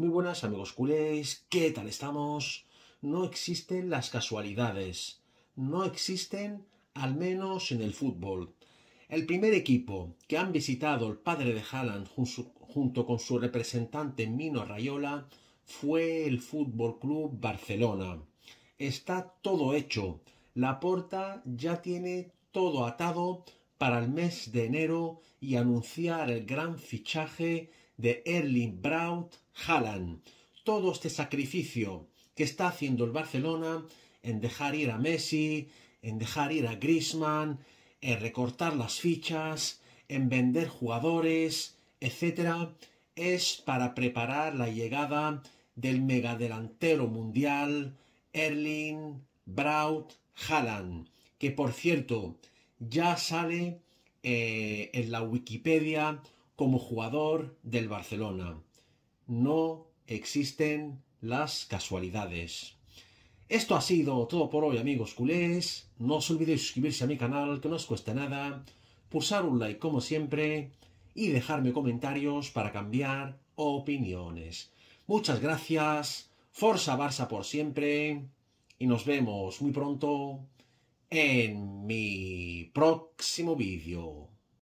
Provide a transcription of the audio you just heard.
Muy buenas amigos culés, ¿qué tal estamos? No existen las casualidades, no existen al menos en el fútbol. El primer equipo que han visitado el padre de Haaland junto con su representante Mino Rayola fue el Fútbol Club Barcelona. Está todo hecho. La porta ya tiene todo atado para el mes de enero y anunciar el gran fichaje de Erling Braut Haaland. Todo este sacrificio que está haciendo el Barcelona en dejar ir a Messi, en dejar ir a Griezmann, en recortar las fichas, en vender jugadores, etcétera, es para preparar la llegada del megadelantero mundial Erling Braut Haaland, que por cierto ya sale eh, en la Wikipedia como jugador del Barcelona. No existen las casualidades. Esto ha sido todo por hoy, amigos culés. No os olvidéis suscribirse a mi canal, que no os cuesta nada, pulsar un like como siempre y dejarme comentarios para cambiar opiniones. Muchas gracias, Forza Barça por siempre y nos vemos muy pronto en mi próximo vídeo.